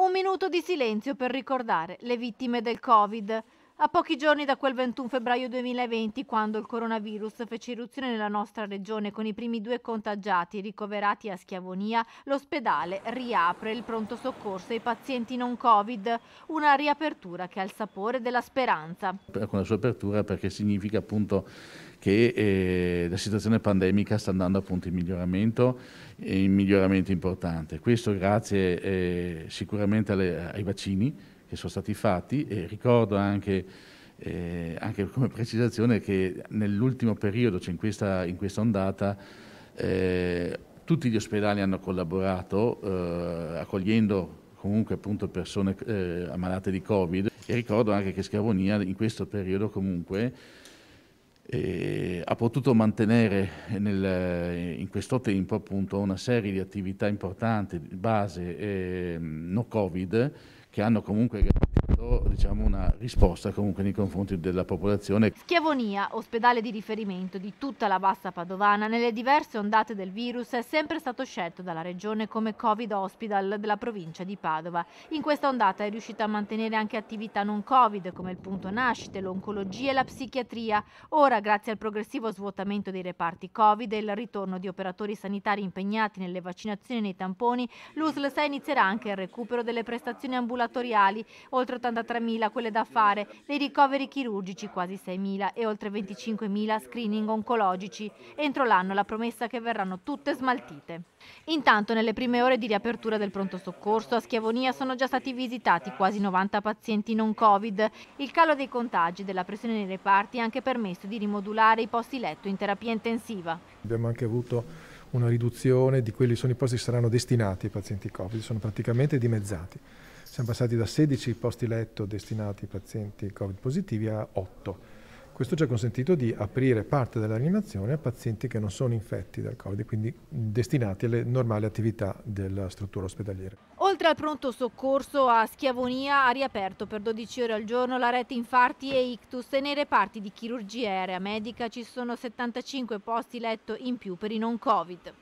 Un minuto di silenzio per ricordare le vittime del Covid. A pochi giorni da quel 21 febbraio 2020, quando il coronavirus fece irruzione nella nostra regione con i primi due contagiati ricoverati a Schiavonia, l'ospedale riapre il pronto soccorso ai pazienti non Covid, una riapertura che ha il sapore della speranza. Con la sua apertura perché significa appunto che eh, la situazione pandemica sta andando appunto in miglioramento, in miglioramento importante. Questo grazie eh, sicuramente alle, ai vaccini che sono stati fatti e ricordo anche, eh, anche come precisazione che nell'ultimo periodo, cioè in questa, in questa ondata, eh, tutti gli ospedali hanno collaborato eh, accogliendo comunque appunto persone eh, ammalate di Covid e ricordo anche che Scavonia in questo periodo comunque eh, ha potuto mantenere nel, in questo tempo appunto, una serie di attività importanti, base eh, no Covid, che hanno comunque dando diciamo, una risposta comunque nei confronti della popolazione. Schiavonia, ospedale di riferimento di tutta la bassa padovana, nelle diverse ondate del virus è sempre stato scelto dalla regione come Covid Hospital della provincia di Padova. In questa ondata è riuscito a mantenere anche attività non Covid come il punto nascite, l'oncologia e la psichiatria. Ora, grazie al progressivo svuotamento dei reparti Covid e il ritorno di operatori sanitari impegnati nelle vaccinazioni e nei tamponi, l'USL 6 inizierà anche il recupero delle prestazioni ambulatoriali, oltre a 83.000 quelle da fare, dei ricoveri chirurgici quasi 6.000 e oltre 25.000 screening oncologici. Entro l'anno la promessa che verranno tutte smaltite. Intanto nelle prime ore di riapertura del pronto soccorso a Schiavonia sono già stati visitati quasi 90 pazienti non Covid. Il calo dei contagi e della pressione nei reparti ha anche permesso di rimodulare i posti letto in terapia intensiva. Abbiamo anche avuto una riduzione di quelli sono i posti che saranno destinati ai pazienti Covid, sono praticamente dimezzati. Siamo passati da 16 posti letto destinati ai pazienti Covid positivi a 8. Questo ci ha consentito di aprire parte della rianimazione a pazienti che non sono infetti dal Covid, quindi destinati alle normali attività della struttura ospedaliera. Oltre al pronto soccorso a Schiavonia ha riaperto per 12 ore al giorno la rete infarti e ictus e nei reparti di chirurgia aerea medica ci sono 75 posti letto in più per i non Covid.